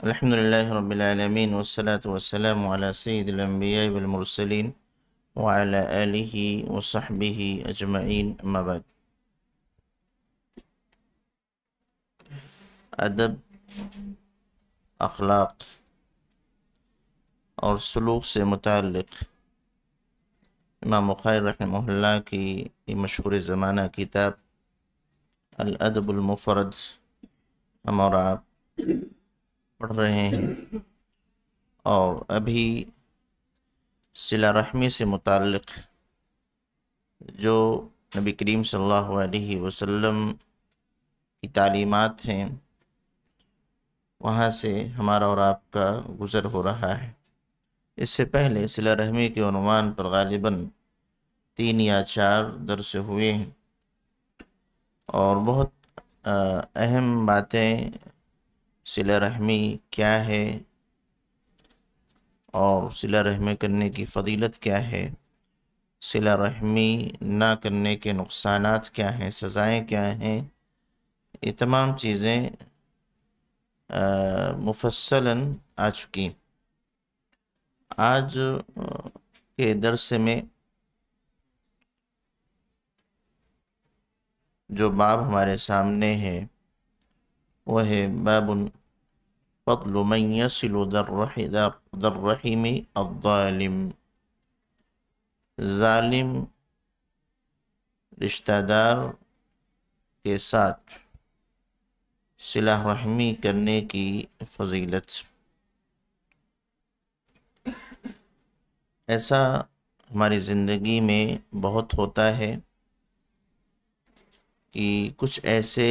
الحمد لله رب العالمين والصلاة والسلام على سيد الأنبياء والمرسلين وعلى آله وصحبه أجمعين أما بعد أدب أخلاق أو سلوك से متعلق إمام बुखार رحمه الله मशहूर مشهور किताब كتاب الأدب المفرد أمر पढ़ रहे हैं और अभी सिला रहमी से मुतक़ जो नबी करीम सल्लल्लाहु अलैहि वसल्लम की तालीमत हैं वहाँ से हमारा और आपका गुज़र हो रहा है इससे पहले सिला रहमी के अनुमान पर गालिबा तीन या चार दरस हुए हैं और बहुत अहम बातें सिला रहमी क्या है और सिला रहमी करने की फ़दीलत क्या है सिला रहमी ना करने के नुकसान क्या हैं सज़ाएँ क्या हैं ये तमाम चीज़ें मुफसलन आ चुकी आज के दरस में जो बाब हमारे सामने है वह है बाबुल फضल मन यसिल दर्रहीम अदालिम ालिम रिश्तेदार के साथ सिला रहमी करने की फजीलत ऐसा हमारी ज़िंदगी में बहुत होता है कि कुछ ऐसे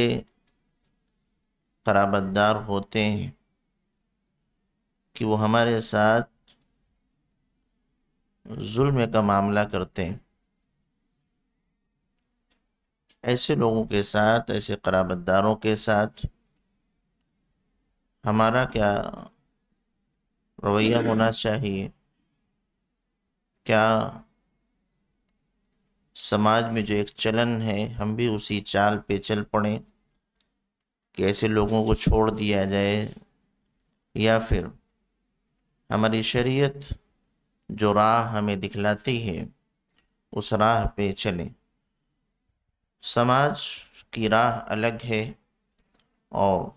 खराबतदार होते हैं कि वो हमारे साथ जुल्म का मामला करते हैं ऐसे लोगों के साथ ऐसे कराबतदारों के साथ हमारा क्या रवैया होना चाहिए क्या समाज में जो एक चलन है हम भी उसी चाल पे चल पड़े कि ऐसे लोगों को छोड़ दिया जाए या फिर हमारी शरीयत जो राह हमें दिखलाती है उस राह पे चले समाज की राह अलग है और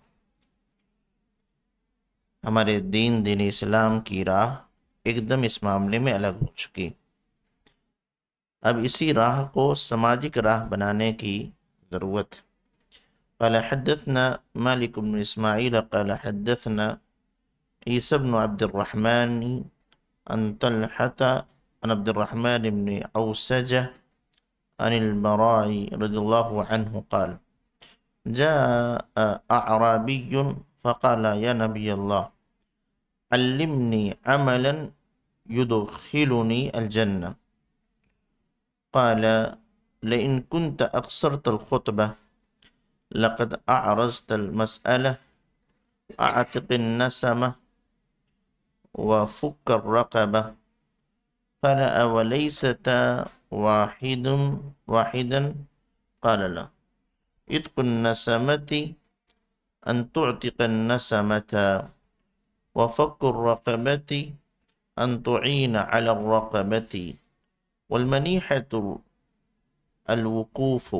हमारे दीन दिन इस्लाम की राह एकदम इस मामले में अलग हो चुकी अब इसी राह को सामाजिक राह बनाने की ज़रूरत कल हदतना मलिक इस्माईल कल न عيسى بن عبد الرحمن عن طلحة عن عبد الرحمن بن أوسجة عن المراعي رضي الله عنه قال جاء أعرابي فقال يا نبي الله علمني عملا يدخلني الجنة قال لئن كنت أقصرت الخطبة لقد أعرزت المسألة أعتق النسمة وفك الرقبة قال أوليست واحد واحدا قال لا إتق النسمة أن تعتق النسمة وفك الرقبة أن تعين على الرقبة والمنيحة الوقوف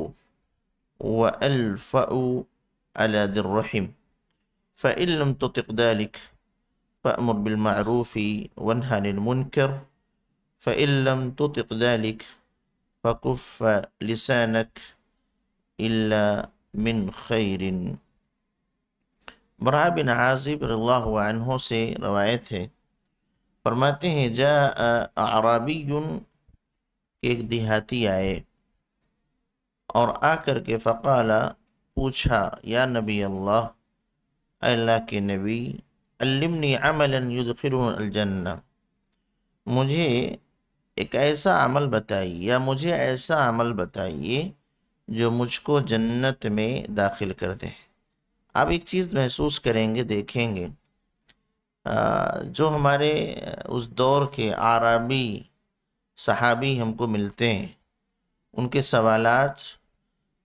وألفأ على ذي الرحم فإن لم تطق ذلك فأمر بالمعروف وانهى للمنكر فإن لم تطق ذلك فكف لسانك إلا من خير برع بن عازب رضي الله عنه سي روايته فرماته جاء أعرابي ایک دیہاتی آئے اور آ کر کے فقالا پوچھا یا نبی اللہ اللہ کے نبی अल्लमनी अमलन अलजन्ना मुझे एक ऐसा अमल बताइए या मुझे ऐसा अमल बताइए जो मुझको जन्नत में दाखिल कर दे आप एक चीज़ महसूस करेंगे देखेंगे जो हमारे उस दौर के आरबी सहाबी हमको मिलते हैं उनके सवालात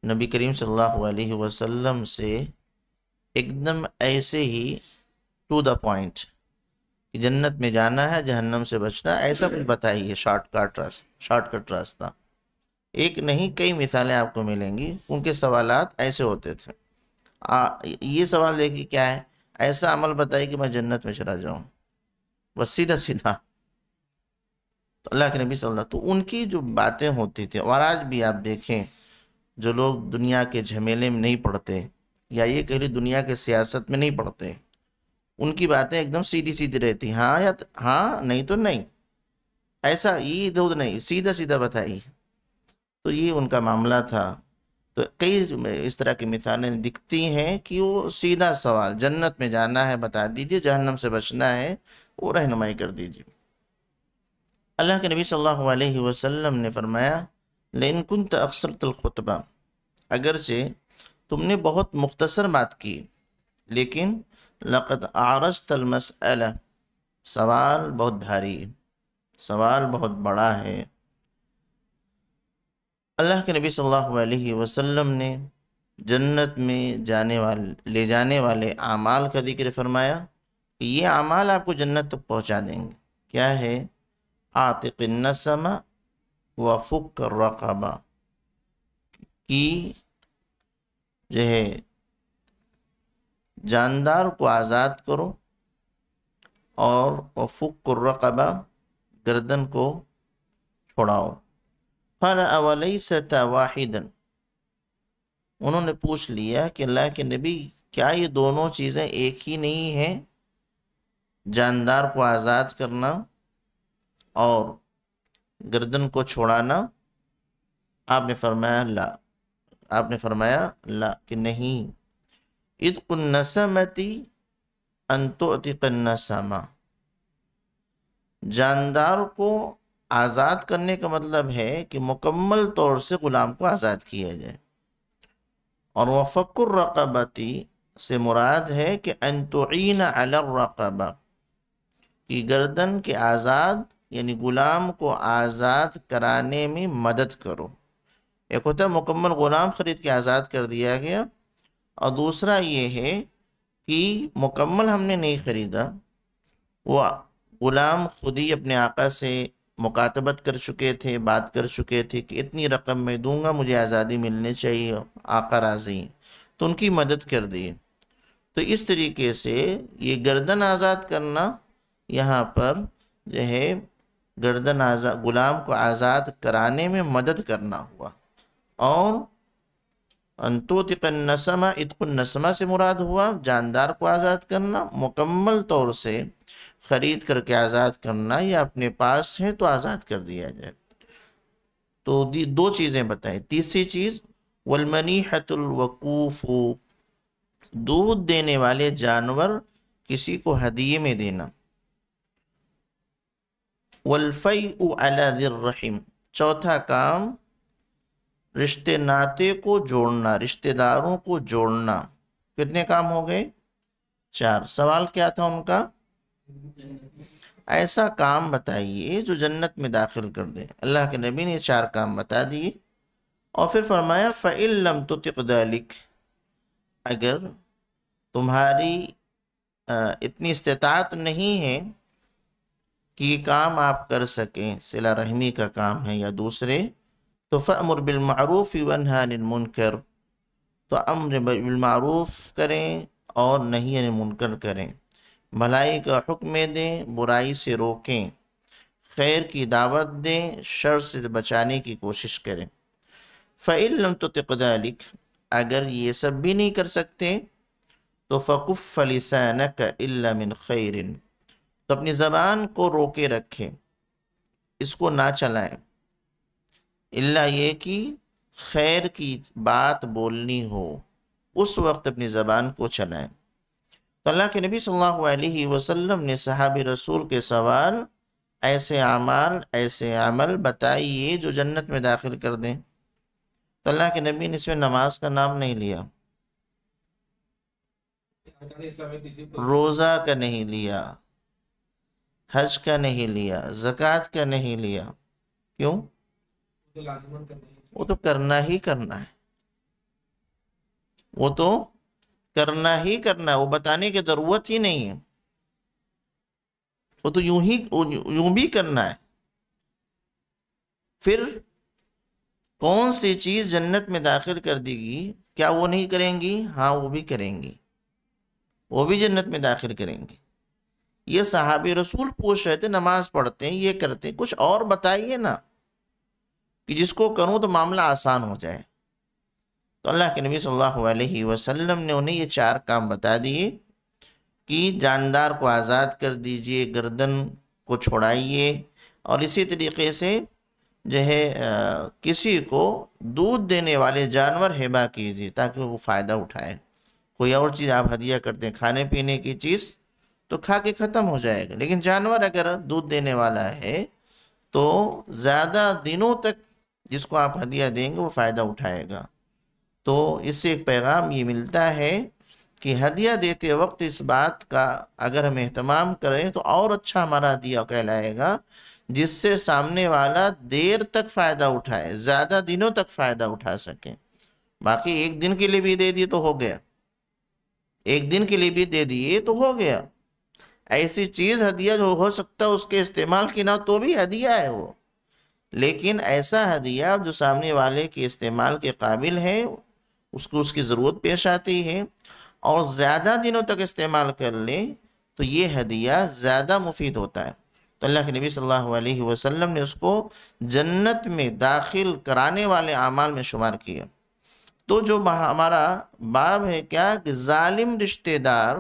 नबी करीम सल्लल्लाहु अलैहि वसल्लम से एकदम ऐसे ही टू द पॉइंट कि जन्नत में जाना है जहन्नम से बचना ऐसा कुछ बताइए शॉर्टकट रास्ता शॉर्टकट रास्ता एक नहीं कई मिसालें आपको मिलेंगी उनके सवाल ऐसे होते थे आ, ये सवाल देखिए क्या है ऐसा अमल बताइए कि मैं जन्नत में चला जाऊँ बस सीधा सीधा तो अल्लाह के नबी सल्लल्लाहु अलैहि तो उनकी जो बातें होती थी और आज भी आप देखें जो लोग दुनिया के झमेले में नहीं पढ़ते या ये कह रही दुनिया के सियासत में नहीं पढ़ते उनकी बातें एकदम सीधी सीधी रहती हाँ या हाँ नहीं तो नहीं ऐसा ये इधर नहीं सीधा सीधा बताइए तो ये उनका मामला था तो कई इस तरह की मिसालें दिखती हैं कि वो सीधा सवाल जन्नत में जाना है बता दीजिए जहन्नम से बचना है वो रहनुमाई कर दीजिए अल्लाह के नबी सल्लल्लाहु अलैहि वसल्लम ने फरमाया लेकिन कुन अक्सर तलखतबा अगरचे तुमने बहुत मुख्तसर बात की लेकिन लक़त आरस अल सवाल बहुत भारी सवाल बहुत बड़ा है अल्लाह के नबी सल्लल्लाहु अलैहि वसल्लम ने जन्नत में जाने वाले ले जाने वाले अमाल का जिक्र फरमाया कि ये अमाल आपको जन्नत तक पहुंचा देंगे क्या है आतिक नसमा व फ़ुक रकबा की जो है जानदार को आज़ाद करो और वफुक गर्दन को छोड़ाओ फल अवलई सता वाहिदन उन्होंने पूछ लिया कि अल्लाह के नबी क्या ये दोनों चीज़ें एक ही नहीं हैं जानदार को आज़ाद करना और गर्दन को छोड़ाना आपने फरमाया ला आपने फरमाया ला कि नहीं इतकुन्नसमति अंतोतिकन्नसमा जानदार को आज़ाद करने का मतलब है कि मुकम्मल तौर से ग़ुलाम को आज़ाद किया जाए और वफ़क्र रकबती से मुराद है कि अंतोन अलरकबा कि गर्दन के आज़ाद यानी ग़ुलाम को आज़ाद कराने में मदद करो एक होता है मुकम्मल ग़ुलाम ख़रीद के आज़ाद कर दिया गया और दूसरा ये है कि मुकम्मल हमने नहीं ख़रीदा वो ग़ुलाम खुद ही अपने आका से मुकातबत कर चुके थे बात कर चुके थे कि इतनी रकम मैं दूंगा मुझे आज़ादी मिलनी चाहिए आका राजी तो उनकी मदद कर दी तो इस तरीके से ये गर्दन आज़ाद करना यहाँ पर जो है गर्दन आज़ा ग़ुलाम को आज़ाद कराने में मदद करना हुआ और नसमा इतकुन नसमा से मुराद हुआ जानदार को आज़ाद करना मुकम्मल तौर से ख़रीद करके आज़ाद करना या अपने पास है तो आज़ाद कर दिया जाए तो दो चीज़ें बताएं तीसरी चीज़ वलमनी हतुलवकूफ़ दूध देने वाले जानवर किसी को हदिये में देना वलफ़ई रहीम चौथा काम रिश्ते नाते को जोड़ना रिश्तेदारों को जोड़ना कितने काम हो गए चार सवाल क्या था उनका ऐसा काम बताइए जो जन्नत में दाखिल कर दे अल्लाह के नबी ने चार काम बता दिए और फिर फरमाया फ़िल्म तो अगर तुम्हारी इतनी इस्तात नहीं है कि ये काम आप कर सकें सिला रहमी का काम है या दूसरे तो फ़मर बिलमूफ़ वनहानमनकर तो अम्र बिलमूफ़ करें और नहीं मुनकर करें भलाई का हुक्म दें बुराई से रोकें खैर की दावत दें शर से बचाने की कोशिश करें फिल्म तो तकदालिक अगर ये सब भी नहीं कर सकते तो फ़कुफ़ लसानक इलामिन खैरिन तो अपनी ज़बान को रोके रखें इसको ना चलाएं इल्ला ये कि खैर की बात बोलनी हो उस वक्त अपनी ज़बान को चलाएं तो अल्लाह के नबी सल्लल्लाहु अलैहि वसल्लम ने सहाब रसूल के सवाल ऐसे आमाल ऐसे अमल बताइए जो जन्नत में दाखिल कर दें तो अल्लाह के नबी ने इसमें नमाज का नाम नहीं लिया रोज़ा का नहीं लिया हज का नहीं लिया जक़ात का नहीं लिया क्यों तो वो तो करना ही करना है वो तो करना ही करना है वो बताने की ज़रूरत ही नहीं है वो तो यूं ही यूं भी करना है फिर कौन सी चीज़ जन्नत में दाखिल कर देगी क्या वो नहीं करेंगी हाँ वो भी करेंगी वो भी जन्नत में दाखिल करेंगे ये सहाबी रसूल पूछ रहे थे नमाज़ पढ़ते हैं ये करते हैं कुछ और बताइए ना कि जिसको करूँ तो मामला आसान हो जाए तो अल्लाह के नबी सल्लल्लाहु अलैहि वसल्लम ने उन्हें ये चार काम बता दिए कि जानदार को आज़ाद कर दीजिए गर्दन को छोड़ाइए और इसी तरीके से जो है किसी को दूध देने वाले जानवर हेबा कीजिए ताकि वो फ़ायदा उठाए कोई और चीज़ आप हदिया करते हैं खाने पीने की चीज़ तो खा के ख़त्म हो जाएगा लेकिन जानवर अगर दूध देने वाला है तो ज़्यादा दिनों तक जिसको आप हदिया देंगे वो फ़ायदा उठाएगा तो इससे एक पैगाम ये मिलता है कि हदिया देते वक्त इस बात का अगर हम अहतमाम करें तो और अच्छा हमारा हदिया कहलाएगा जिससे सामने वाला देर तक फ़ायदा उठाए ज़्यादा दिनों तक फ़ायदा उठा सके बाकी एक दिन के लिए भी दे दिए तो हो गया एक दिन के लिए भी दे दिए तो हो गया ऐसी चीज़ हदिया जो हो सकता है उसके इस्तेमाल की ना तो भी हदिया है वो लेकिन ऐसा हदिया जो सामने वाले के इस्तेमाल के काबिल है उसको उसकी ज़रूरत पेश आती है और ज़्यादा दिनों तक इस्तेमाल कर ले तो ये हदिया ज़्यादा मुफीद होता है तो अल्लाह के नबी सल्लल्लाहु अलैहि वसल्लम ने उसको जन्नत में दाखिल कराने वाले अमाल में शुमार किया तो जो हमारा बाब है क्या कि ालिम रिश्तेदार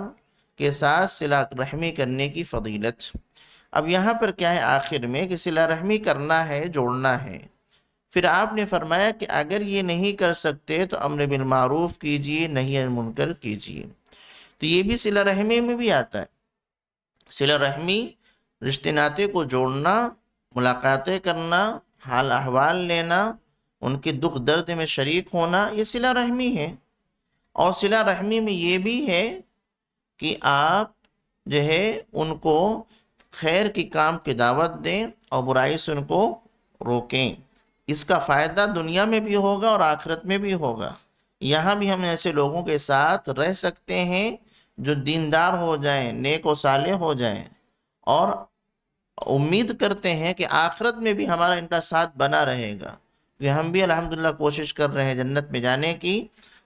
के साथ सिला रहमी करने की फजीलत अब यहाँ पर क्या है आखिर में कि सिला रहमी करना है जोड़ना है फिर आपने फरमाया कि अगर ये नहीं कर सकते तो अमर बिलमूफ कीजिए नहीं मुनकर कीजिए तो ये भी सिला रहमी में भी आता है सिला रहमी रिश्ते नाते को जोड़ना मुलाकातें करना हाल अहवाल लेना उनके दुख दर्द में शरीक होना ये सिला रहमी है और सिला रहमी में ये भी है कि आप जो है उनको खैर की काम की दावत दें और बुराई से उनको रोकें इसका फ़ायदा दुनिया में भी होगा और आखिरत में भी होगा यहाँ भी हम ऐसे लोगों के साथ रह सकते हैं जो दीनदार हो जाएं नेक व साले हो जाएं और उम्मीद करते हैं कि आखिरत में भी हमारा इनका साथ बना रहेगा कि हम भी अल्हम्दुलिल्लाह कोशिश कर रहे हैं जन्नत में जाने की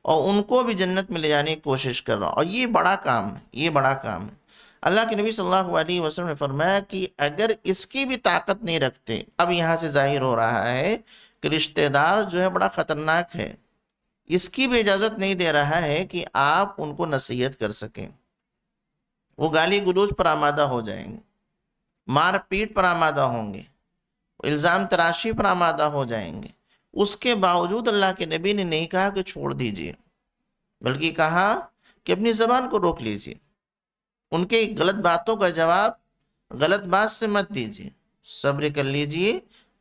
और उनको भी जन्नत में ले जाने की कोशिश कर रहा हूँ और ये बड़ा काम है ये बड़ा काम है अल्लाह के नबी सल्लल्लाहु अलैहि वसल्लम ने फरमाया कि अगर इसकी भी ताकत नहीं रखते अब यहाँ से जाहिर हो रहा है कि रिश्तेदार जो है बड़ा ख़तरनाक है इसकी भी इजाज़त नहीं दे रहा है कि आप उनको नसीहत कर सकें वो गाली गलूज पर आमादा हो जाएंगे मारपीट पर आमादा होंगे इल्ज़ाम तराशी पर आमादा हो जाएंगे उसके बावजूद अल्लाह के नबी ने नहीं कहा कि छोड़ दीजिए बल्कि कहा कि अपनी ज़बान को रोक लीजिए उनके गलत बातों का जवाब गलत बात से मत दीजिए सब्र कर लीजिए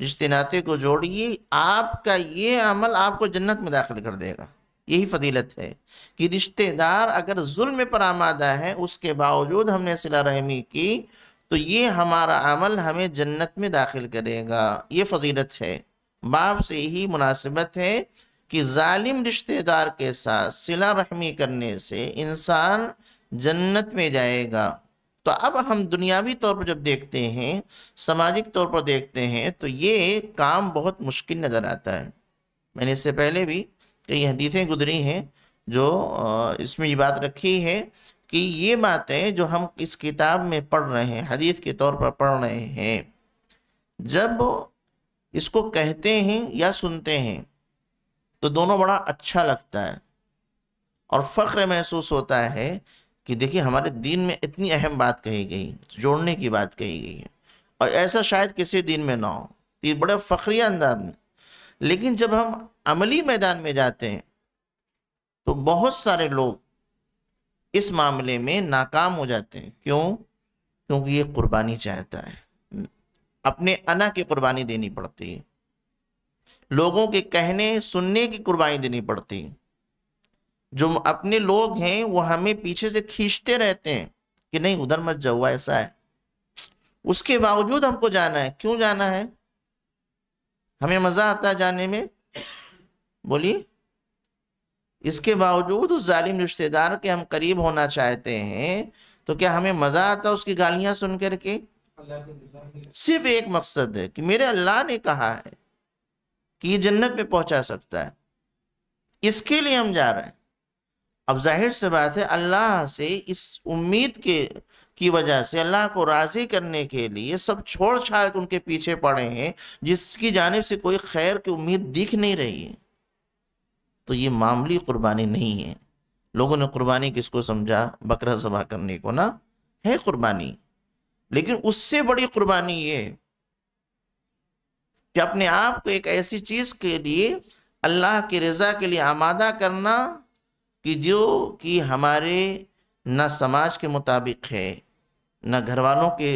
रिश्ते नाते को जोड़िए आपका ये अमल आपको जन्नत में दाखिल कर देगा यही फजीलत है कि रिश्तेदार अगर जुल्म पर आमादा है उसके बावजूद हमने सिला रहमी की तो ये हमारा अमल हमें जन्नत में दाखिल करेगा ये फजीलत है बाप से ही मुनासिबत है कि जालिम रिश्तेदार के साथ सिला रहमी करने से इंसान जन्नत में जाएगा तो अब हम दुनियावी तौर पर जब देखते हैं सामाजिक तौर पर देखते हैं तो ये काम बहुत मुश्किल नज़र आता है मैंने इससे पहले भी कई हदीसें गुजरी हैं जो इसमें ये बात रखी है कि ये बातें जो हम इस किताब में पढ़ रहे हैं हदीस के तौर पर पढ़ रहे हैं जब इसको कहते हैं या सुनते हैं तो दोनों बड़ा अच्छा लगता है और फ़ख्र महसूस होता है कि देखिए हमारे दीन में इतनी अहम बात कही गई जोड़ने की बात कही गई है और ऐसा शायद किसी दिन में ना हो ये बड़े फ़खरिया अंदाज में लेकिन जब हम अमली मैदान में जाते हैं तो बहुत सारे लोग इस मामले में नाकाम हो जाते हैं क्यों क्योंकि ये कुर्बानी चाहता है अपने अना की कुर्बानी देनी पड़ती है लोगों के कहने सुनने की कुर्बानी देनी पड़ती है जो अपने लोग हैं वो हमें पीछे से खींचते रहते हैं कि नहीं उधर मत जाओ ऐसा है उसके बावजूद हमको जाना है क्यों जाना है हमें मजा आता है जाने में बोलिए इसके बावजूद उस जालिम रिश्तेदार के हम करीब होना चाहते हैं तो क्या हमें मजा आता है उसकी गालियां सुन करके सिर्फ एक मकसद है कि मेरे अल्लाह ने कहा है कि ये जन्नत में पहुंचा सकता है इसके लिए हम जा रहे हैं अब जाहिर से बात है अल्लाह से इस उम्मीद के की वजह से अल्लाह को राज़ी करने के लिए सब छोड़ छाड़ उनके पीछे पड़े हैं जिसकी जानब से कोई खैर की उम्मीद दिख नहीं रही है तो ये मामूली कुर्बानी नहीं है लोगों ने कुर्बानी किसको समझा बकरा जबा करने को ना है कुर्बानी लेकिन उससे बड़ी कुर्बानी ये कि अपने आप को एक ऐसी चीज़ के लिए अल्लाह की रज़ा के लिए आमादा करना कि जो कि हमारे न समाज के मुताबिक है न घर वालों के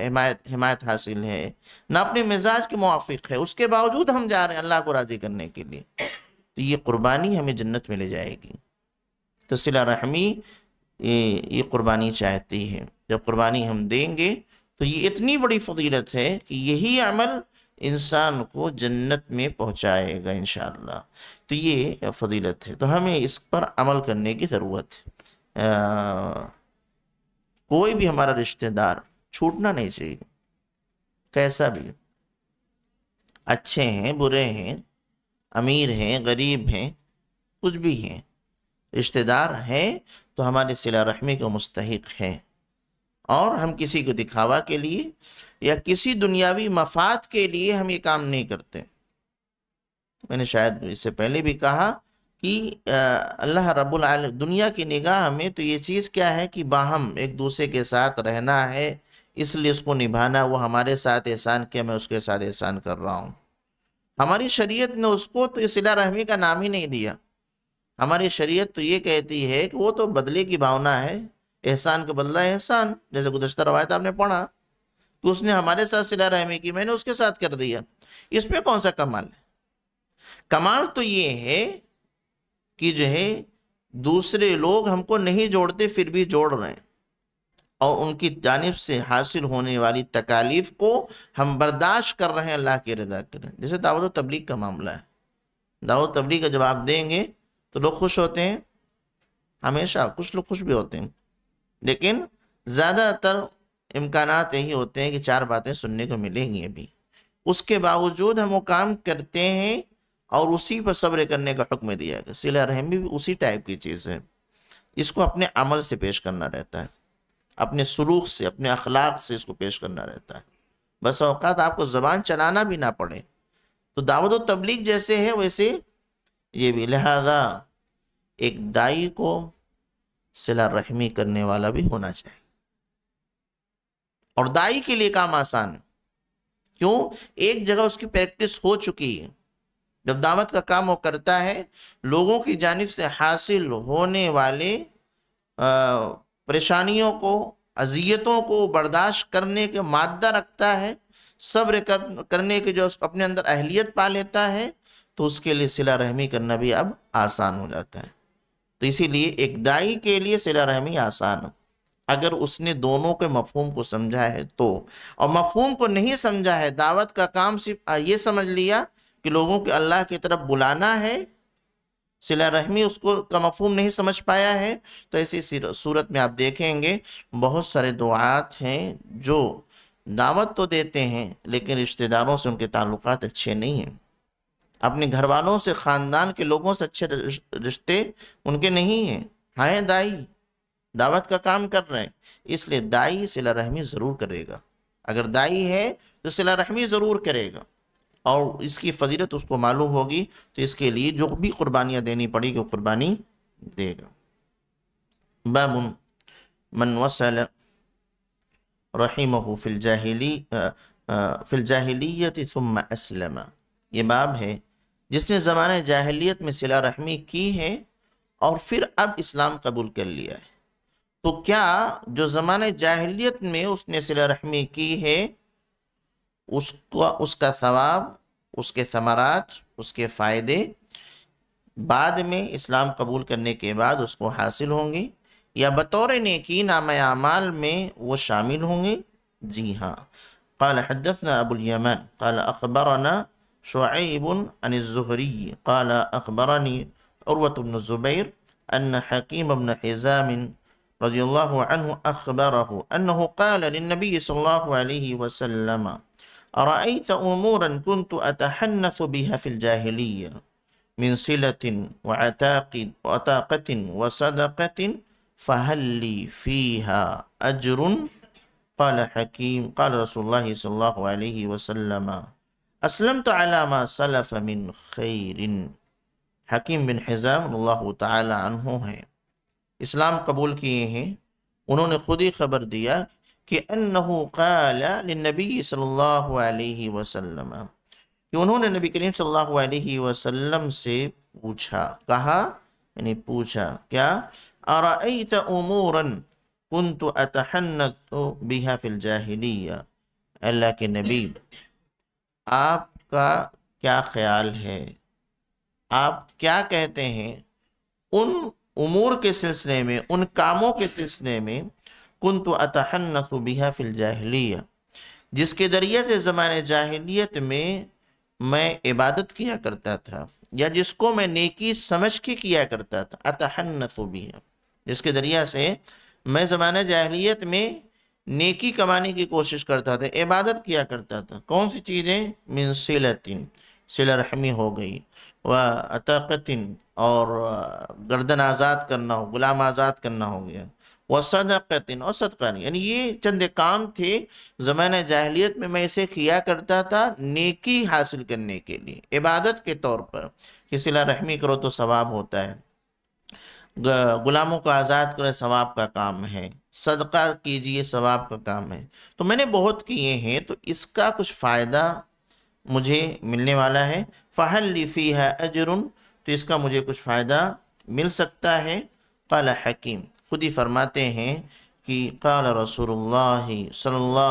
हिमायत हिमायत हासिल है न अपने मिजाज के मुआफ़ है उसके बावजूद हम जा रहे हैं अल्लाह को राज़ी करने के लिए तो ये कुर्बानी हमें जन्नत में ले जाएगी तो सिला रहमी ये कुर्बानी चाहती है जब कुर्बानी हम देंगे तो ये इतनी बड़ी फजीलत है कि यही अमल इंसान को जन्नत में पहुँचाएगा इन तो ये फजीलत है तो हमें इस पर अमल करने की ज़रूरत है आ, कोई भी हमारा रिश्तेदार छूटना नहीं चाहिए कैसा भी अच्छे हैं बुरे हैं अमीर हैं गरीब हैं कुछ भी हैं रिश्तेदार हैं तो हमारे सिला रहमी का मुस्तक है और हम किसी को दिखावा के लिए या किसी दुनियावी मफाद के लिए हम ये काम नहीं करते मैंने शायद इससे पहले भी कहा कि अल्लाह रब्बुल आलम दुनिया की निगाह में तो ये चीज़ क्या है कि बाहम एक दूसरे के साथ रहना है इसलिए उसको निभाना वो हमारे साथ एहसान किया मैं उसके साथ एहसान कर रहा हूँ हमारी शरीयत ने उसको तो सिला रहमी का नाम ही नहीं दिया हमारी शरीयत तो ये कहती है कि वो तो बदले की भावना है एहसान का बदला एहसान जैसे गुजशत रवायत आपने पढ़ा कि उसने हमारे साथ सिला रहमी की मैंने उसके साथ कर दिया इस पर कौन सा कमाल है कमाल तो ये है कि जो है दूसरे लोग हमको नहीं जोड़ते फिर भी जोड़ रहे हैं और उनकी जानब से हासिल होने वाली तकालीफ को हम बर्दाश्त कर रहे हैं अल्लाह की रदा करें जैसे दावत तबलीग का मामला है दावत तबलीग का जवाब देंगे तो लोग खुश होते हैं हमेशा कुछ लोग खुश भी होते हैं लेकिन ज़्यादातर इम्कान यही होते हैं कि चार बातें सुनने को मिलेंगी अभी उसके बावजूद हम वो काम करते हैं और उसी पर सब्र करने का हुक्म दिया गया सिला रहमी भी उसी टाइप की चीज़ है इसको अपने अमल से पेश करना रहता है अपने सलूक से अपने अखलाक से इसको पेश करना रहता है बस अवकात आपको ज़बान चलाना भी ना पड़े तो दावत व तबलीग जैसे है वैसे ये भी लिहाजा एक दाई को सिला रहमी करने वाला भी होना चाहिए और दाई के लिए काम आसान है क्यों एक जगह उसकी प्रैक्टिस हो चुकी है जब दावत का काम वो करता है लोगों की जानब से हासिल होने वाले परेशानियों को अजियतों को बर्दाश्त करने के मादा रखता है सब्र कर, करने के जो अपने अंदर अहलियत पा लेता है तो उसके लिए सिला रहमी करना भी अब आसान हो जाता है तो इसीलिए एक दाई के लिए सिला रहमी आसान हो अगर उसने दोनों के मफहूम को समझा है तो और मफहूम को नहीं समझा है दावत का काम सिर्फ ये समझ लिया कि लोगों के अल्लाह की तरफ बुलाना है सिला रहमी उसको का मफहम नहीं समझ पाया है तो ऐसी सूरत में आप देखेंगे बहुत सारे दुआत हैं जो दावत तो देते हैं लेकिन रिश्तेदारों से उनके ताल्लुक अच्छे नहीं हैं अपने घर वालों से ख़ानदान के लोगों से अच्छे रिश्ते उनके नहीं हैं हाँ दाई दावत का काम कर रहे हैं इसलिए दाई सिला रहमी ज़रूर करेगा अगर दाई है तो सिला रहमी ज़रूर करेगा और इसकी फजीलत उसको मालूम होगी तो इसके लिए जो भी कुर्बानियाँ देनी पड़ेगी वो कुर्बानी देगा बाबुन मन वसल रहीमहू फिल जाहिली फिल जाहिलियत असलम ये बाब है जिसने ज़माने जाहिलियत में सिला रहमी की है और फिर अब इस्लाम कबूल कर लिया है तो क्या जो ज़माने जाहिलियत में उसने सिला रहमी की है उसको उसका सवाब उसके समाराज उसके फ़ायदे बाद में इस्लाम कबूल करने के बाद उसको हासिल होंगे या बतौर नेकी नाम आमाल में वो शामिल होंगे जी हाँ कल عن الزهري قال अकबरना शुब بن الزبير अकबरनी حكيم ज़ुबैर حزام رضي الله عنه रजी अल्लाह अखबर للنبي صلى الله عليه وسلم أرأيت أمورا كنت أتحنث بها في الجاهلية من صلة وعتاق وعتاقة وصدقة فهل لي فيها أجر قال حكيم قال رسول الله صلى الله عليه وسلم أسلمت على ما سلف من خير حزام الله تعالى عنه अनहु اسلام قبول کیے ہیں انہوں نے خود ہی خبر دیا कि नबी वसल्लम कि उन्होंने नबी करीम सल्लल्लाहु अलैहि वसल्लम से पूछा कहा यानी पूछा क्या अरत उमूरन कन तो अतहन्नत बिहा फिल जाहिलिया अल्लाह के नबी आपका क्या ख्याल है आप क्या कहते हैं उन उमूर के सिलसिले में उन कामों के सिलसिले में कुन तो अतहन्नसु बिहा फिल जाहलिया जिसके ज़रिए से ज़माने जाहलीत में मैं इबादत किया करता था या जिसको मैं नेकी समझ के किया करता था अतहन्नसु बिहा जिसके ज़रिए से मैं ज़माने जाहलीत में नेकी कमाने की कोशिश करता था इबादत किया करता था कौन सी चीज़ें मिनसिलतिन सिलतिन सिलरहमी हो गई व अतकतिन और गर्दन आज़ाद करना हो गुलाम आज़ाद करना हो गया वसदक़िन और यानी ये चंद काम थे ज़माना जाहलीत में मैं इसे किया करता था नेकी हासिल करने के लिए इबादत के तौर पर कि सिला रहमी करो तो सवाब होता है गुलामों को आज़ाद करें सवाब का काम है सदका कीजिए सवाब का काम है तो मैंने बहुत किए हैं तो इसका कुछ फ़ायदा मुझे मिलने वाला है फ़हल लिफ़ी है अजरुन तो इसका मुझे कुछ फ़ायदा मिल सकता है कला हकीम खुद ही फरमाते हैं कि कल रसूल सल्ला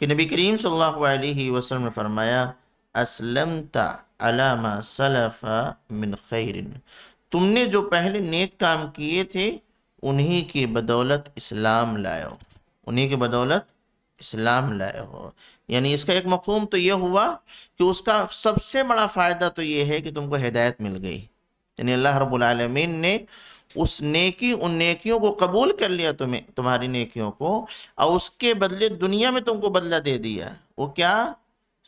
कि नबी करीम सल्लल्लाहु ने फरमाया अलामा सलफ़ा मिन खैरिन तुमने जो पहले नेक काम किए थे उन्हीं के बदौलत इस्लाम लाए हो उन्हीं के बदौलत इस्लाम लाए हो यानी इसका एक मफहम तो यह हुआ कि उसका सबसे बड़ा फ़ायदा तो ये है कि तुमको हिदायत मिल गई यानी अल्लाह आलमीन ने उस नेकी उन नेकियों को कबूल कर लिया तुम्हें तुम्हारी नेकियों को और उसके बदले दुनिया में तुमको बदला दे दिया वो क्या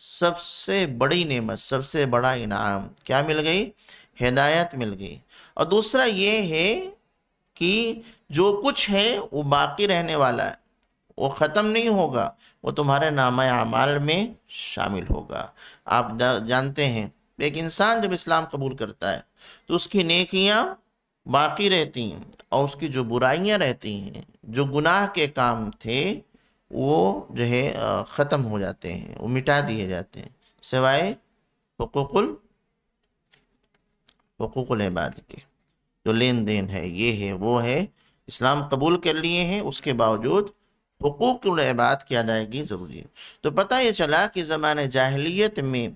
सबसे बड़ी नेमत सबसे बड़ा इनाम क्या मिल गई हिदायत मिल गई और दूसरा ये है कि जो कुछ है वो बाकी रहने वाला है वो ख़त्म नहीं होगा वो तुम्हारे नामा अमाल में शामिल होगा आप जानते हैं एक इंसान जब इस्लाम कबूल करता है तो उसकी नेकियां बाकी रहती हैं और उसकी जो बुराइयां रहती हैं जो गुनाह के काम थे वो जो है ख़त्म हो जाते हैं वो मिटा दिए जाते हैं सिवाय हकूकुल हकूकुल इबाद के जो लेन देन है ये है वो है इस्लाम कबूल कर लिए हैं उसके बावजूद हकूक इबाद की अदायगी ज़रूरी है तो पता ये चला कि जमाने जाहलीत में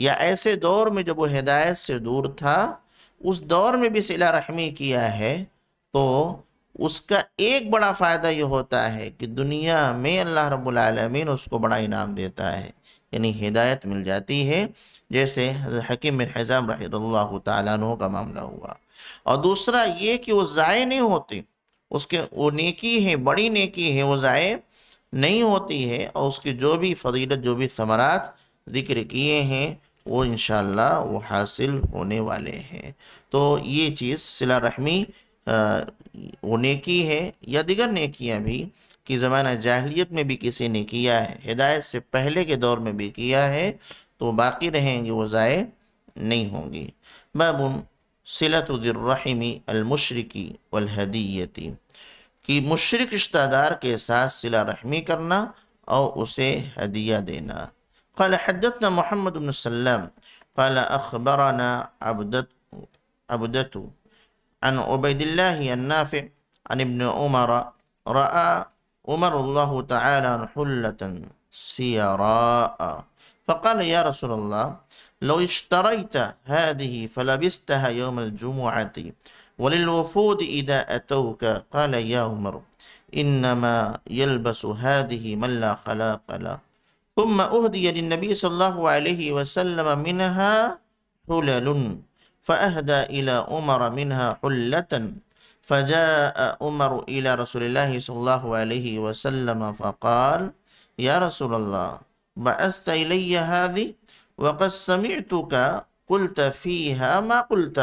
या ऐसे दौर में जब वो हिदायत से दूर था उस दौर में भी सिला रहमी किया है तो उसका एक बड़ा फ़ायदा ये होता है कि दुनिया में अल्लाह रब्लमीन उसको बड़ा इनाम देता है यानी हिदायत मिल जाती है जैसे हकीम हज़ाम रहील्ला तु का मामला हुआ और दूसरा ये कि वो ज़ाय नहीं होते उसके वो नेकी है बड़ी नेकी है वो ज़ाय नहीं होती है और उसकी जो भी फजीलत जो भी समरात ज़िक्र किए हैं वो इन वो हासिल होने वाले हैं तो ये चीज़ सिला रहमी वो नेकी है या दिगर नेकियाँ भी कि ज़माना जाहलीत में भी किसी ने किया है हिदायत से पहले के दौर में भी किया है तो बाकी रहेंगी वो ज़ाय नहीं होंगी बाबुन सिलतरहमी अलमशरकी वलहदीयती कि मशरक रिश्तेदार के साथ सिला रहमी करना और उसे हदिया देना قال حدثنا محمد بن سلام قال أخبرنا عبدت عبدته عن عبيد الله النافع عن ابن عمر رأى عمر الله تعالى حلة سيراء فقال يا رسول الله لو اشتريت هذه فلبستها يوم الجمعة وللوفود إذا أتوك قال يا عمر إنما يلبس هذه من لا خلاق له ثم أهدي للنبي صلى الله عليه وسلم منها حلل فأهدى إلى عمر منها حلة فجاء عمر إلى رسول الله صلى الله عليه وسلم فقال يا رسول الله بعثت إلي هذه وقد سمعتك قلت فيها ما قلت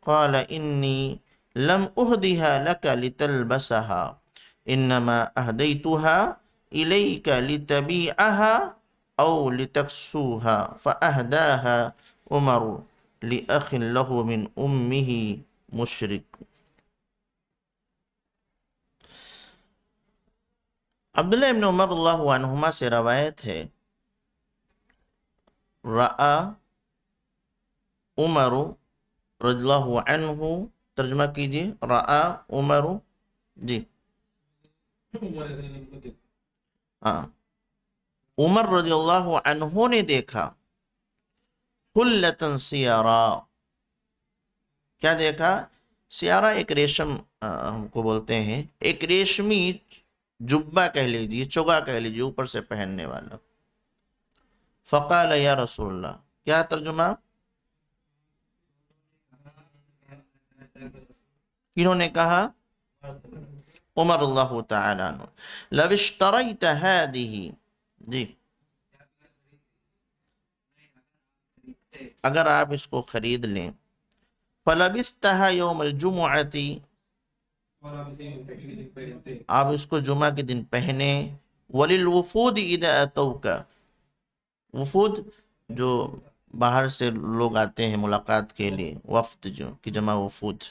قال إني لم أهدها لك لتلبسها إنما أهديتها إليك لتبيعها أو لتكسوها فأهداها عمر لأخ له من أمه مشرك عبد الله بن عمر الله عنهما سے روایت ہے رأى عمر رضي الله عنه ترجمہ کیجئے رأى عمر جی हाँ उमर रजील्ला ने देखा खुल्लतन सियारा क्या देखा सियारा एक रेशम हमको बोलते हैं एक रेशमी जुब्बा कह लीजिए चुगा कह लीजिए ऊपर से पहनने वाला फ़काल या रसोल्ला क्या तर्जुमा इन्होंने कहा उमर अल्लाह ती जी अगर आप इसको ख़रीद लें फलबिस्तः आप इसको जुमा के दिन पहने वलीलवफूद ईद वफूद जो बाहर से लोग आते हैं मुलाकात के लिए वफ्त जो कि जमा वफूद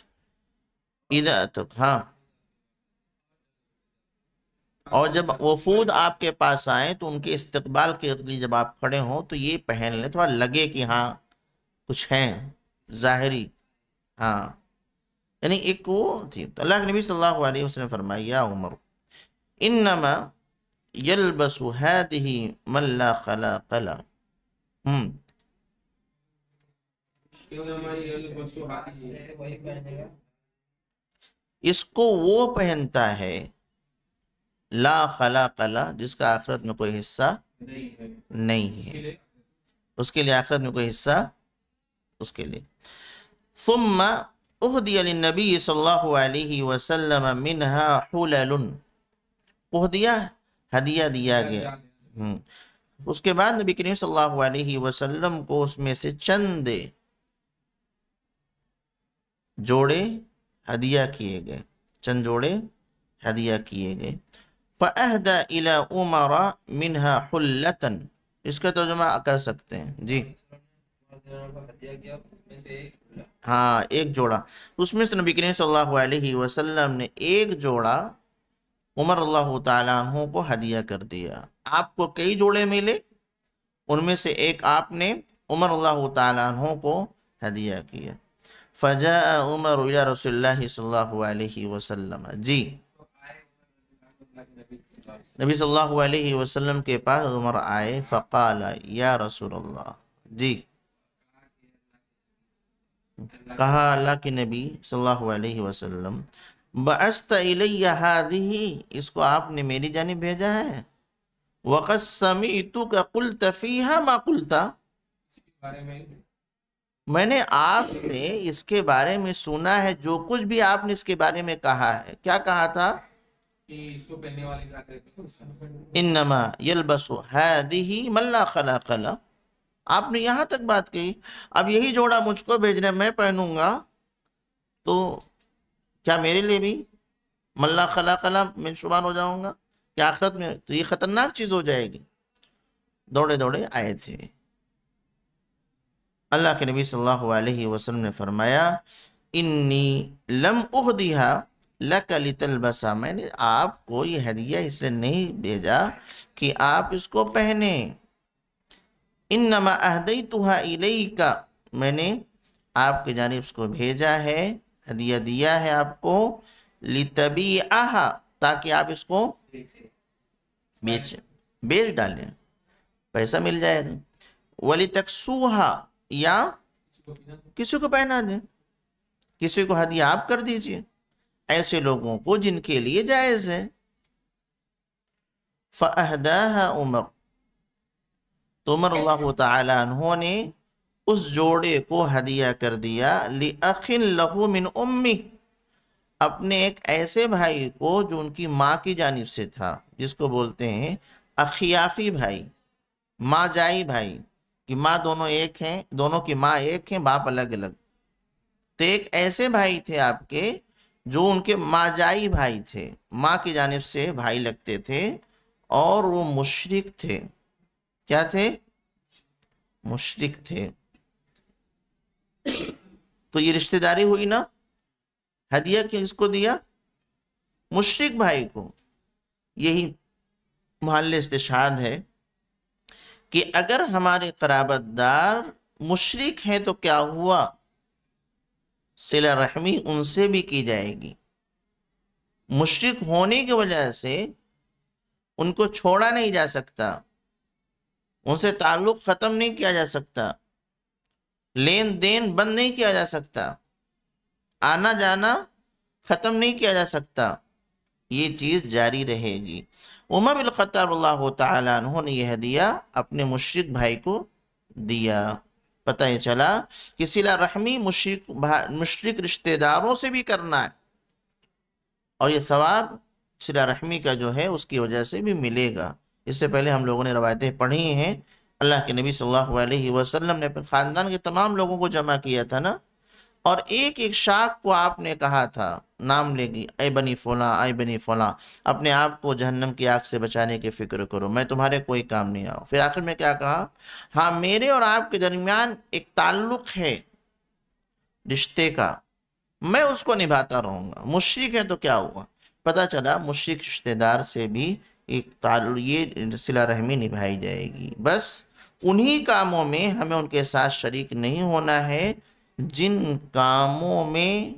ईद हाँ और जब वफूद आपके पास आए तो उनके इस्तकबाल के लिए जब आप खड़े हों तो ये पहन लें थोड़ा लगे कि हाँ कुछ हैं ज़ाहरी हाँ यानी एक वो थी तो अल्लाह के नबी सल्लल्लाहु अलैहि वसल्लम फरमाया उमर इन नमा यलबसु हैदही मल्ला खला कला हम्म इसको वो पहनता है ला खला कला जिसका आखरत में कोई हिस्सा नहीं है उसके लिए आखरत में कोई हिस्सा उसके लिए नबी أهدي للنبي हदिया दिया गया हम्म। उसके बाद नबी करीम सल्लल्लाहु अलैहि वसल्लम को उसमें से चंद जोड़े हदिया किए गए चंद जोड़े हदिया किए गए फ़हदा इला उमरा मिनहा हल्लतन इसका तर्जुमा कर सकते हैं जी हाँ एक जोड़ा उसमें से नबी करीम सल्लल्लाहु अलैहि वसल्लम ने एक जोड़ा उमर अल्लाह तहों को हदिया कर दिया आपको कई जोड़े मिले उनमें से एक आपने उमर अल्लाह तहों को हदिया किया फ़जा उमर रसोल्ला वसलम जी नबी सल्लल्लाहु अलैहि वसल्लम के पास उमर आए फ़काल या रसूल अल्लाह जी कहा अल्लाह के नबी सल्लल्लाहु अलैहि वसल्लम बस्तही इसको आपने मेरी जानी भेजा है वक़त समी तू का कुल तफ़ीहा माकुलता मैंने आपसे इसके बारे में सुना है जो कुछ भी आपने इसके बारे में कहा है क्या कहा था इसको पहनने वाले मल्ला खला खला आपने यहां तक बात कही अब यही जोड़ा मुझको भेजने में पहनूंगा तो क्या मेरे लिए भी मल्ला खला खला में शुमार हो जाऊंगा क्या आखिरत में तो ये ख़तरनाक चीज़ हो जाएगी दौड़े दौड़े आए थे अल्लाह के नबी सल्लल्लाहु अलैहि वसल्लम ने फरमाया इन्नी लम उहदिहा लकलितल बसा मैंने आपको ये हदिया इसलिए नहीं भेजा कि आप इसको पहने इन नमा अहदई तुहा इलई का मैंने आपके जानब इसको भेजा है हदिया दिया है आपको लितबी आहा ताकि आप इसको बेच बेच डालें पैसा मिल जाएगा वली तकसूहा या किसी को पहना दें किसी को हदिया आप कर दीजिए ऐसे लोगों को जिनके लिए जायज़ है फ़हदा उमर तो उमर अल्लाह तहों ने उस जोड़े को हदिया कर दिया ली अखिन लहू मिन उम्मी अपने एक ऐसे भाई को जो उनकी माँ की जानब से था जिसको बोलते हैं अखियाफी भाई माँ जाई भाई कि माँ दोनों एक हैं दोनों की माँ एक हैं बाप अलग अलग तो एक ऐसे भाई थे आपके जो उनके माजाई भाई थे माँ की जानब से भाई लगते थे और वो मुशरक थे क्या थे मुशरक थे तो ये रिश्तेदारी हुई ना हदिया इसको दिया मुशरक भाई को यही महल इस्तेशाद है कि अगर हमारे कराबतदार मुशरक हैं तो क्या हुआ सिला रहमी उनसे भी की जाएगी मुश्रक होने की वजह से उनको छोड़ा नहीं जा सकता उनसे ताल्लुक़ ख़त्म नहीं किया जा सकता लेन देन बंद नहीं किया जा सकता आना जाना ख़त्म नहीं किया जा सकता ये चीज़ जारी रहेगी उमर बिलख़ताब अल्लाह ने यह दिया अपने मुशरक भाई को दिया पता ही चला कि सिला रहमी मुश्रिक मुश्रिक रिश्तेदारों से भी करना है और ये सवाब सिला रहमी का जो है उसकी वजह से भी मिलेगा इससे पहले हम लोगों ने रवायतें पढ़ी हैं अल्लाह के नबी सल्लल्लाहु अलैहि वसल्लम ने फिर ख़ानदान के तमाम लोगों को जमा किया था ना और एक एक शाख को आपने कहा था नाम लेगी ऐ बनी फोला ऐ बनी फोला अपने आप को जहन्नम की आग से बचाने की फिक्र करो मैं तुम्हारे कोई काम नहीं आऊँ फिर आखिर में क्या कहा हाँ मेरे और आपके दरमियान एक ताल्लुक है रिश्ते का मैं उसको निभाता रहूँगा मुश्किल है तो क्या हुआ पता चला मुश्किल रिश्तेदार से भी एक ये सिला रहमी निभाई जाएगी बस उन्हीं कामों में हमें उनके साथ शरीक नहीं होना है जिन कामों में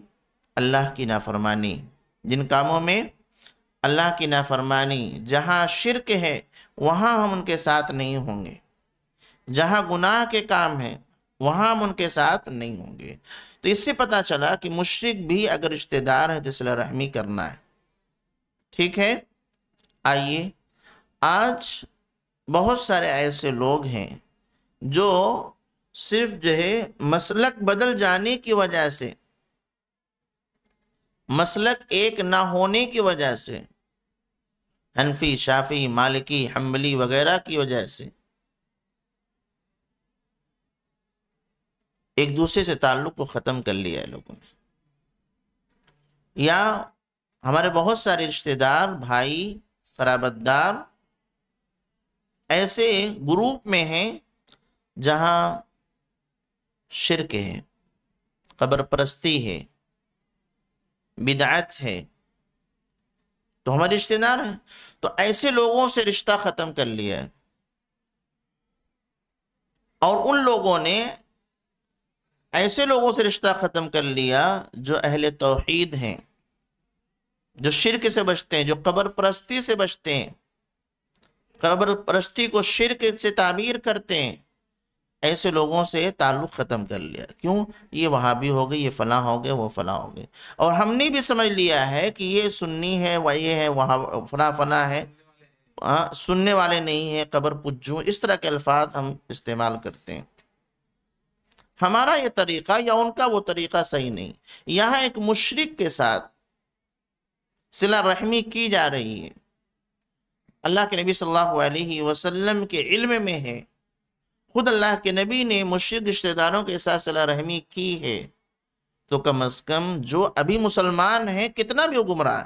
अल्लाह की नाफरमानी जिन कामों में अल्लाह की नाफरमानी जहाँ शिरक है वहाँ हम उनके साथ नहीं होंगे जहाँ गुनाह के काम हैं वहाँ हम उनके साथ नहीं होंगे तो इससे पता चला कि मुशरक भी अगर रिश्तेदार है तो सिला रहमी करना है ठीक है आइए आज बहुत सारे ऐसे लोग हैं जो सिर्फ जो है मसलक बदल जाने की वजह से मसलक एक ना होने की वजह से हनफी शाफी मालिकी हम्बली वगैरह की वजह से एक दूसरे से ताल्लुक को ख़त्म कर लिया है लोगों ने या हमारे बहुत सारे रिश्तेदार भाई खराबतदार ऐसे ग्रुप में हैं जहाँ शिरक है कब्र परस्ती है बिदात है तो हमारे रिश्तेदार हैं तो ऐसे लोगों से रिश्ता ख़त्म कर लिया है और उन लोगों ने ऐसे लोगों से रिश्ता ख़त्म कर लिया जो अहले तोहीद हैं जो शिरक से बचते हैं जो कब्र परस्ती से बचते हैं कब्र परस्ती को शिरक से ताबीर करते हैं ऐसे लोगों से ताल्लुक़ ख़त्म कर लिया क्यों ये वहाबी हो गए ये फ़लाँ हो गए वो फ़लाँ हो गए और हमने भी समझ लिया है कि ये सुन्नी है वह ये है वहाँ फ़लाँ फ़लाँ है आ, हाँ, सुनने वाले नहीं है कबर पुज्जू इस तरह के अल्फाज हम इस्तेमाल करते हैं हमारा ये तरीक़ा या उनका वो तरीक़ा सही नहीं यहाँ एक मुशरक के साथ सिला रहमी की जा रही है अल्लाह के नबी सल्लल्लाहु अलैहि वसल्लम के इल्म में है खुद अल्लाह के नबी ने मुश्रक रिश्तेदारों के साथ सला रहमी की है तो कम अज कम जो अभी मुसलमान है कितना भी वो गुमराह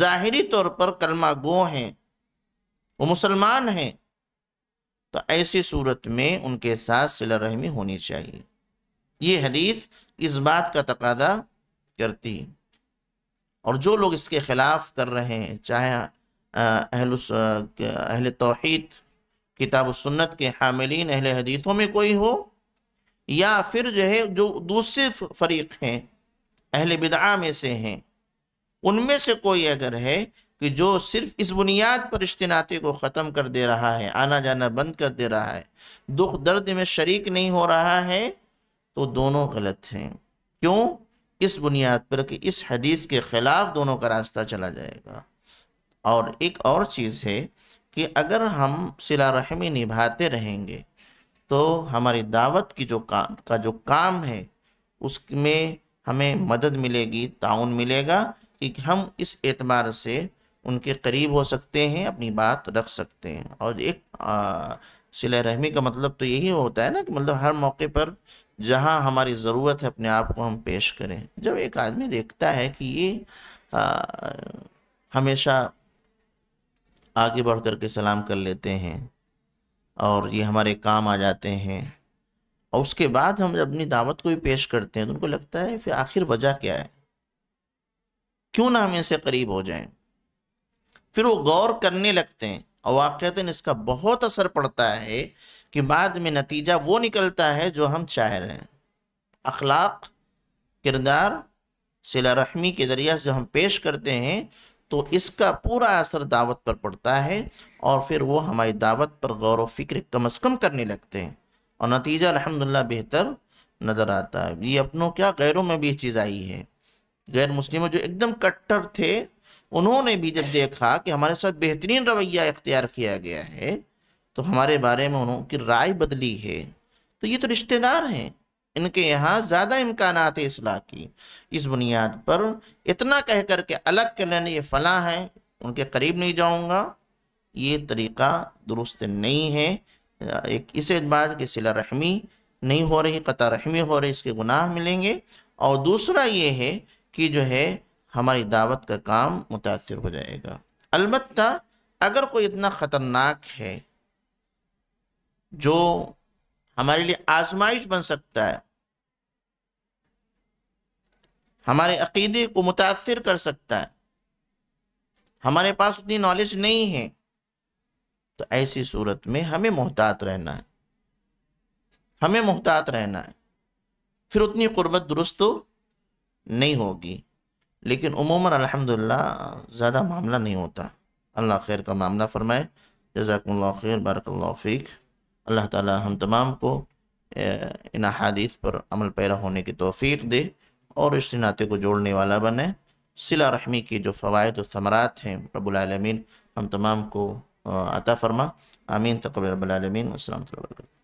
ज़ाहरी तौर पर कलमा गो हैं वो मुसलमान हैं तो ऐसी सूरत में उनके साथ सिला रहमी होनी चाहिए ये हदीस इस बात का तकादा करती और जो लोग इसके ख़िलाफ़ कर रहे हैं चाहे अहल अहल तोहद किताब सुन्नत के हामिलीन अहल हदीतों में कोई हो या फिर जो है जो दूसरे फरीक हैं अहल बिदा में से हैं उनमें से कोई अगर है कि जो सिर्फ इस बुनियाद पर इश्तनाते को ख़त्म कर दे रहा है आना जाना बंद कर दे रहा है दुख दर्द में शरीक नहीं हो रहा है तो दोनों गलत हैं क्यों इस बुनियाद पर कि इस हदीस के ख़िलाफ़ दोनों का रास्ता चला जाएगा और एक और चीज़ है कि अगर हम सिला रहमी निभाते रहेंगे तो हमारी दावत की जो का, का जो काम है उसमें हमें मदद मिलेगी ताउन मिलेगा कि हम इस एतबार से उनके करीब हो सकते हैं अपनी बात रख सकते हैं और एक सिला रहमी का मतलब तो यही होता है ना कि मतलब हर मौके पर जहाँ हमारी ज़रूरत है अपने आप को हम पेश करें जब एक आदमी देखता है कि ये आ, हमेशा आगे बढ़ कर के सलाम कर लेते हैं और ये हमारे काम आ जाते हैं और उसके बाद हम अपनी दावत को भी पेश करते हैं तो उनको लगता है फिर आखिर वजह क्या है क्यों ना हम इनसे करीब हो जाएं फिर वो गौर करने लगते हैं और वाक़ता इसका बहुत असर पड़ता है कि बाद में नतीजा वो निकलता है जो हम चाह रहे हैं अखलाक किरदार सिला रहमी के ज़रिया से हम पेश करते हैं तो इसका पूरा असर दावत पर पड़ता है और फिर वो हमारी दावत पर गौर व फिक्र कम अज़ कम करने लगते हैं और नतीजा अलहमदिल्ला बेहतर नज़र आता है ये अपनों क्या गैरों में भी ये चीज़ आई है गैर मुस्लिमों जो एकदम कट्टर थे उन्होंने भी जब देखा कि हमारे साथ बेहतरीन रवैया इख्तियार किया गया है तो हमारे बारे में उनकी राय बदली है तो ये तो रिश्तेदार हैं इनके यहाँ ज़्यादा इम्कान है इसलाह की इस बुनियाद पर इतना कह कर के अलग कर लेने ये फला है उनके करीब नहीं जाऊँगा ये तरीका दुरुस्त नहीं है एक इस एतबार की सिला रहमी नहीं हो रही कतार रहमी हो रही इसके गुनाह मिलेंगे और दूसरा ये है कि जो है हमारी दावत का काम मुतासर हो जाएगा अलबत् अगर कोई इतना ख़तरनाक है जो हमारे लिए आजमाइश बन सकता है हमारे अकीदे को मुतासर कर सकता है हमारे पास उतनी नॉलेज नहीं है तो ऐसी सूरत में हमें मोहतात रहना है हमें मोहतात रहना है फिर उतनी कुर्बत दुरुस्त तो नहीं होगी लेकिन उमूमन अल्हम्दुलिल्लाह ज़्यादा मामला नहीं होता अल्लाह खैर का मामला फ़रमाए जजाकल्ला खैर बारकल्ला फ़ीक अल्लाह ताला हम तमाम को इन अहादीस पर अमल पैरा होने की तोफ़ी दे और इस नाते को जोड़ने वाला बने सिला रहमी के जो फ़वाद और समरात हैं रबालमीन हम तमाम को अता फरमा आमीन तकबल रबालमीन असल वर्क